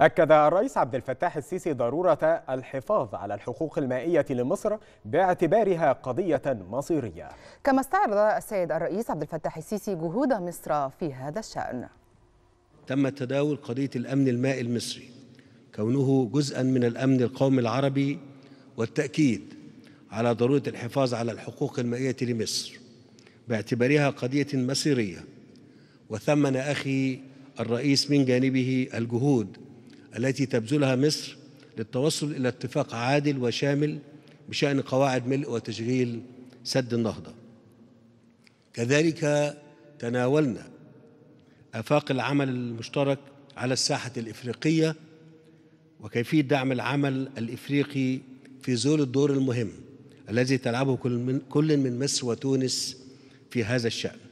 أكد الرئيس عبد الفتاح السيسي ضرورة الحفاظ على الحقوق المائية لمصر باعتبارها قضية مصيرية. كما استعرض السيد الرئيس عبد الفتاح السيسي جهود مصر في هذا الشأن. تم تداول قضية الأمن المائي المصري كونه جزءا من الأمن القومي العربي والتأكيد على ضرورة الحفاظ على الحقوق المائية لمصر باعتبارها قضية مصيرية وثمن أخي الرئيس من جانبه الجهود التي تبذلها مصر للتوصل إلى اتفاق عادل وشامل بشأن قواعد ملء وتشغيل سد النهضة كذلك تناولنا آفاق العمل المشترك على الساحة الإفريقية وكيفية دعم العمل الإفريقي في ذول الدور المهم الذي تلعبه كل من, كل من مصر وتونس في هذا الشأن